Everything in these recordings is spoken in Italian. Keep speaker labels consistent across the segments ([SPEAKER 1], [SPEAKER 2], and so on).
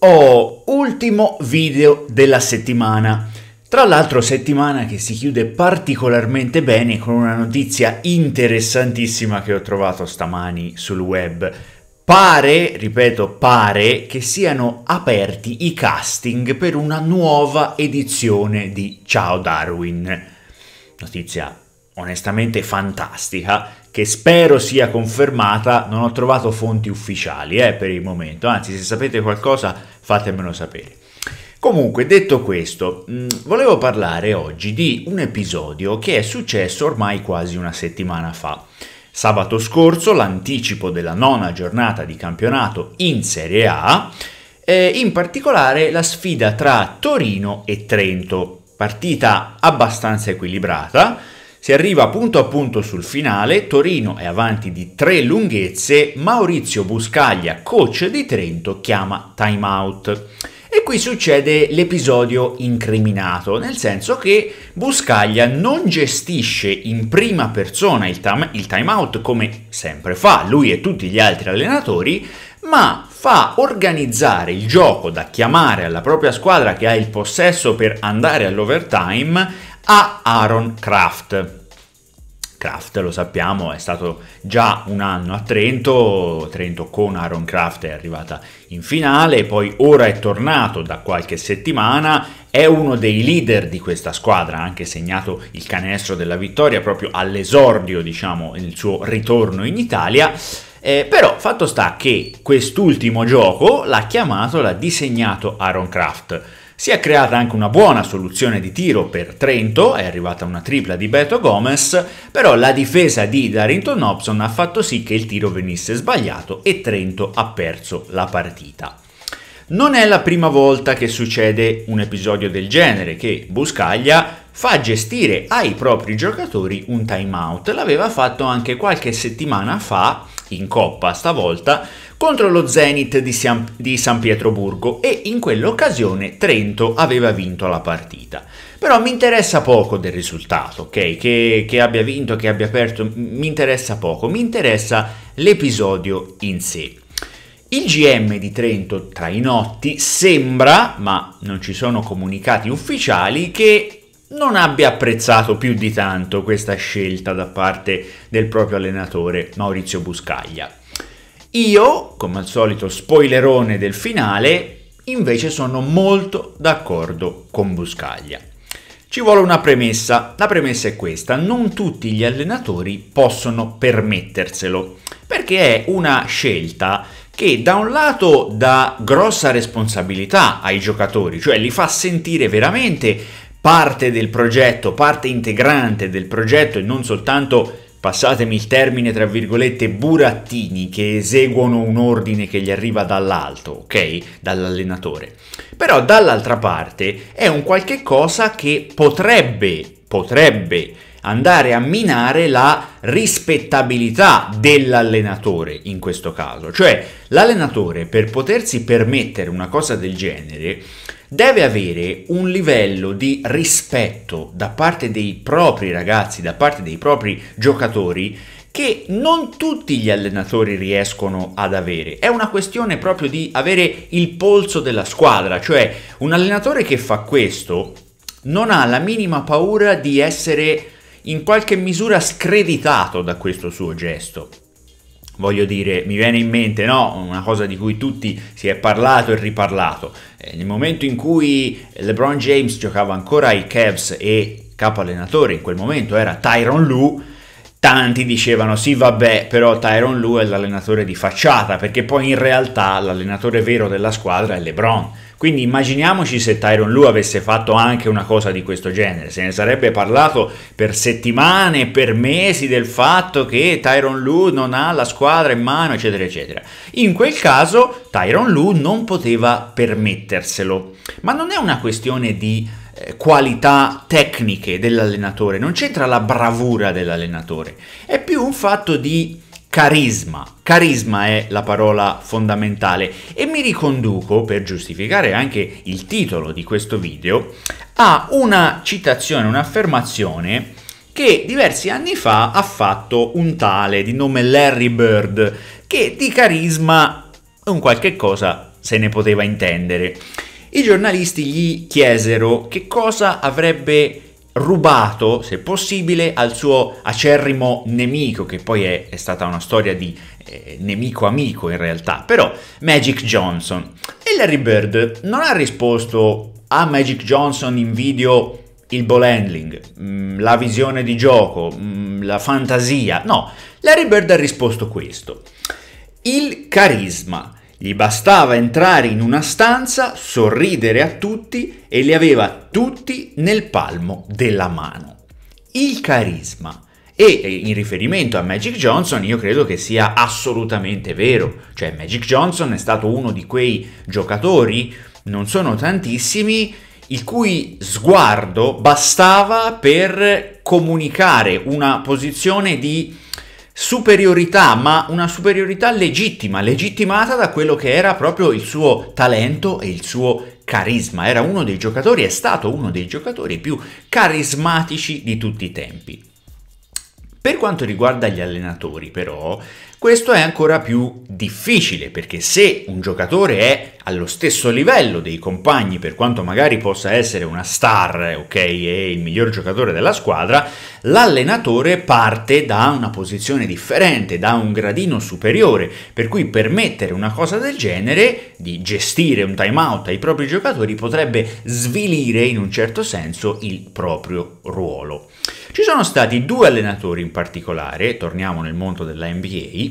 [SPEAKER 1] Oh, ultimo video della settimana. Tra l'altro settimana che si chiude particolarmente bene con una notizia interessantissima che ho trovato stamani sul web. Pare, ripeto, pare che siano aperti i casting per una nuova edizione di Ciao Darwin. Notizia onestamente fantastica che spero sia confermata, non ho trovato fonti ufficiali eh, per il momento, anzi se sapete qualcosa fatemelo sapere. Comunque, detto questo, mh, mm, volevo parlare oggi di un episodio che è successo ormai quasi una settimana fa. Sabato scorso, l'anticipo della nona giornata di campionato in Serie A, eh, in particolare la sfida tra Torino e Trento, partita abbastanza equilibrata, si arriva punto a punto sul finale, Torino è avanti di tre lunghezze, Maurizio Buscaglia, coach di Trento, chiama time out. E qui succede l'episodio incriminato, nel senso che Buscaglia non gestisce in prima persona il, tam- il time out come sempre fa lui e tutti gli altri allenatori, ma fa organizzare il gioco da chiamare alla propria squadra che ha il possesso per andare all'overtime a Aaron Kraft. Kraft, lo sappiamo, è stato già un anno a Trento, Trento con Aaron Kraft è arrivata in finale, poi ora è tornato da qualche settimana, è uno dei leader di questa squadra, ha anche segnato il canestro della vittoria proprio all'esordio, diciamo, nel suo ritorno in Italia. Eh, però fatto sta che quest'ultimo gioco l'ha chiamato, l'ha disegnato Aaron Kraft si è creata anche una buona soluzione di tiro per Trento, è arrivata una tripla di Beto Gomez, però la difesa di Darrington Hobson ha fatto sì che il tiro venisse sbagliato e Trento ha perso la partita. Non è la prima volta che succede un episodio del genere, che Buscaglia fa gestire ai propri giocatori un timeout, L'aveva fatto anche qualche settimana fa in Coppa stavolta, contro lo Zenit di San, di San Pietroburgo e in quell'occasione Trento aveva vinto la partita. Però mi interessa poco del risultato, ok? Che, che abbia vinto, che abbia perso, mi interessa poco, mi interessa l'episodio in sé. Il GM di Trento Trainotti sembra, ma non ci sono comunicati ufficiali, che non abbia apprezzato più di tanto questa scelta da parte del proprio allenatore Maurizio Buscaglia. Io, come al solito spoilerone del finale, invece sono molto d'accordo con Buscaglia. Ci vuole una premessa, la premessa è questa, non tutti gli allenatori possono permetterselo, perché è una scelta che da un lato dà grossa responsabilità ai giocatori, cioè li fa sentire veramente parte del progetto, parte integrante del progetto e non soltanto passatemi il termine tra virgolette burattini che eseguono un ordine che gli arriva dall'alto, ok? Dall'allenatore. Però dall'altra parte è un qualche cosa che potrebbe, potrebbe andare a minare la rispettabilità dell'allenatore in questo caso. Cioè l'allenatore per potersi permettere una cosa del genere deve avere un livello di rispetto da parte dei propri ragazzi, da parte dei propri giocatori che non tutti gli allenatori riescono ad avere. È una questione proprio di avere il polso della squadra, cioè un allenatore che fa questo non ha la minima paura di essere in qualche misura screditato da questo suo gesto voglio dire, mi viene in mente no? una cosa di cui tutti si è parlato e riparlato. Eh, nel momento in cui LeBron James giocava ancora ai Cavs e capo allenatore in quel momento era Tyron Lue, tanti dicevano sì vabbè però Tyron Lu è l'allenatore di facciata perché poi in realtà l'allenatore vero della squadra è LeBron quindi immaginiamoci se Tyron Lu avesse fatto anche una cosa di questo genere se ne sarebbe parlato per settimane per mesi del fatto che Tyron Lu non ha la squadra in mano eccetera eccetera in quel caso Tyron Lu non poteva permetterselo ma non è una questione di eh, qualità tecniche dell'allenatore, non c'entra la bravura dell'allenatore, è più un fatto di carisma. Carisma è la parola fondamentale e mi riconduco, per giustificare anche il titolo di questo video, a una citazione, un'affermazione che diversi anni fa ha fatto un tale di nome Larry Bird, che di carisma un qualche cosa se ne poteva intendere. I giornalisti gli chiesero che cosa avrebbe rubato, se possibile, al suo acerrimo nemico, che poi è, è stata una storia di eh, nemico amico in realtà, però Magic Johnson. E Larry Bird non ha risposto a Magic Johnson in video il ball handling, mm, la visione di gioco, mm, la fantasia, no, Larry Bird ha risposto questo. Il carisma. Gli bastava entrare in una stanza, sorridere a tutti e li aveva tutti nel palmo della mano. Il carisma. E in riferimento a Magic Johnson io credo che sia assolutamente vero, cioè Magic Johnson è stato uno di quei giocatori, non sono tantissimi, il cui sguardo bastava per comunicare una posizione di superiorità, ma una superiorità legittima, legittimata da quello che era proprio il suo talento e il suo carisma. Era uno dei giocatori, è stato uno dei giocatori più carismatici di tutti i tempi. Per quanto riguarda gli allenatori, però, questo è ancora più difficile perché se un giocatore è allo stesso livello dei compagni, per quanto magari possa essere una star, ok, e il miglior giocatore della squadra, l'allenatore parte da una posizione differente, da un gradino superiore, per cui permettere una cosa del genere, di gestire un time out ai propri giocatori, potrebbe svilire in un certo senso il proprio ruolo. Ci sono stati due allenatori in particolare, torniamo nel mondo della NBA,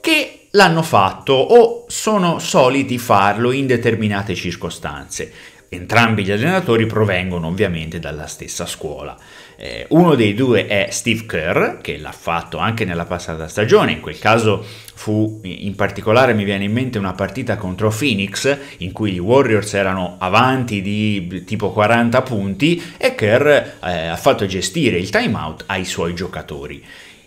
[SPEAKER 1] che l'hanno fatto o sono soliti farlo in determinate circostanze. Entrambi gli allenatori provengono ovviamente dalla stessa scuola. Eh, uno dei due è Steve Kerr, che l'ha fatto anche nella passata stagione, in quel caso fu in particolare mi viene in mente una partita contro Phoenix in cui i Warriors erano avanti di tipo 40 punti e Kerr eh, ha fatto gestire il timeout ai suoi giocatori.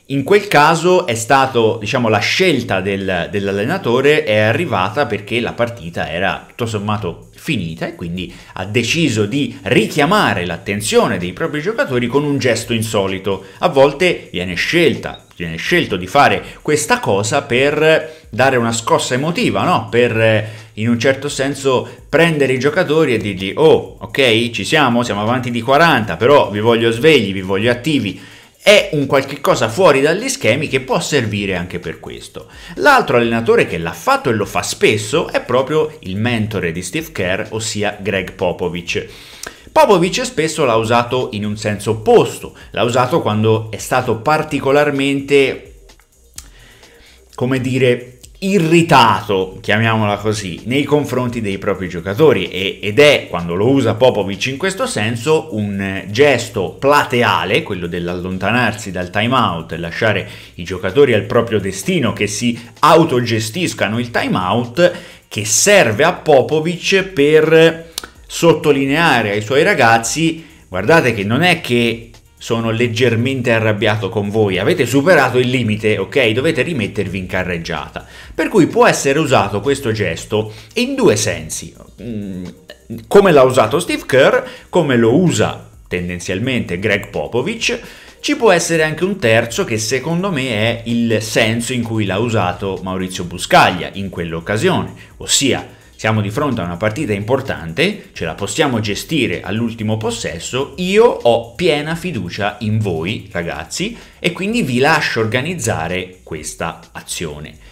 [SPEAKER 1] In quel caso è stato, diciamo, la scelta del, dell'allenatore è arrivata perché la partita era tutto sommato finita e quindi ha deciso di richiamare l'attenzione dei propri giocatori con un gesto insolito. A volte viene scelta, viene scelto di fare questa cosa per dare una scossa emotiva, no? Per eh, in un certo senso prendere i giocatori e dirgli "Oh, ok, ci siamo, siamo avanti di 40, però vi voglio svegli, vi voglio attivi" è un qualche cosa fuori dagli schemi che può servire anche per questo. L'altro allenatore che l'ha fatto e lo fa spesso è proprio il mentore di Steve Kerr, ossia Greg Popovich. Popovic spesso l'ha usato in un senso opposto, l'ha usato quando è stato particolarmente, come dire, irritato, chiamiamola così, nei confronti dei propri giocatori e, ed è, quando lo usa Popovic in questo senso, un gesto plateale, quello dell'allontanarsi dal time out e lasciare i giocatori al proprio destino, che si autogestiscano il time out, che serve a Popovic per sottolineare ai suoi ragazzi guardate che non è che sono leggermente arrabbiato con voi, avete superato il limite, ok? Dovete rimettervi in carreggiata. Per cui può essere usato questo gesto in due sensi. Mm, come l'ha usato Steve Kerr, come lo usa tendenzialmente Greg Popovich, ci può essere anche un terzo che secondo me è il senso in cui l'ha usato Maurizio Buscaglia in quell'occasione, ossia siamo di fronte a una partita importante, ce la possiamo gestire all'ultimo possesso, io ho piena fiducia in voi ragazzi e quindi vi lascio organizzare questa azione.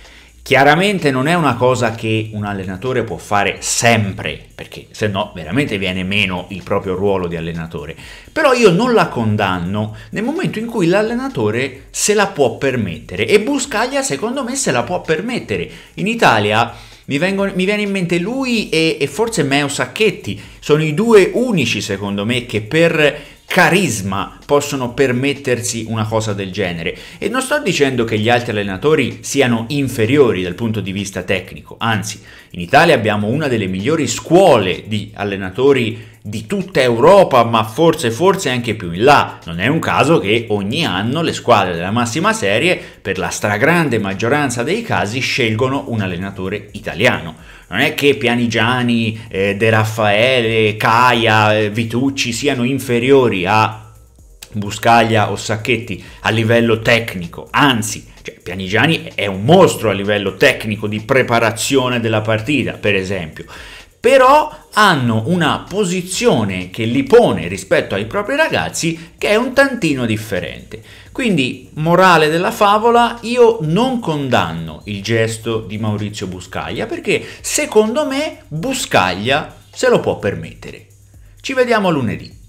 [SPEAKER 1] Chiaramente non è una cosa che un allenatore può fare sempre, perché se no veramente viene meno il proprio ruolo di allenatore, però io non la condanno nel momento in cui l'allenatore se la può permettere e Buscaglia secondo me se la può permettere. In Italia mi, vengono, mi, viene in mente lui e, e forse Meo Sacchetti, sono i due unici secondo me che per carisma possono permettersi una cosa del genere. E non sto dicendo che gli altri allenatori siano inferiori dal punto di vista tecnico, anzi, in Italia abbiamo una delle migliori scuole di allenatori di tutta Europa, ma forse forse anche più in là. Non è un caso che ogni anno le squadre della massima serie, per la stragrande maggioranza dei casi, scelgono un allenatore italiano non è che Pianigiani, eh, De Raffaele, Caia, eh, Vitucci siano inferiori a Buscaglia o Sacchetti a livello tecnico, anzi, cioè, Pianigiani è un mostro a livello tecnico di preparazione della partita, per esempio però hanno una posizione che li pone rispetto ai propri ragazzi che è un tantino differente. Quindi, morale della favola, io non condanno il gesto di Maurizio Buscaglia perché secondo me Buscaglia se lo può permettere. Ci vediamo lunedì.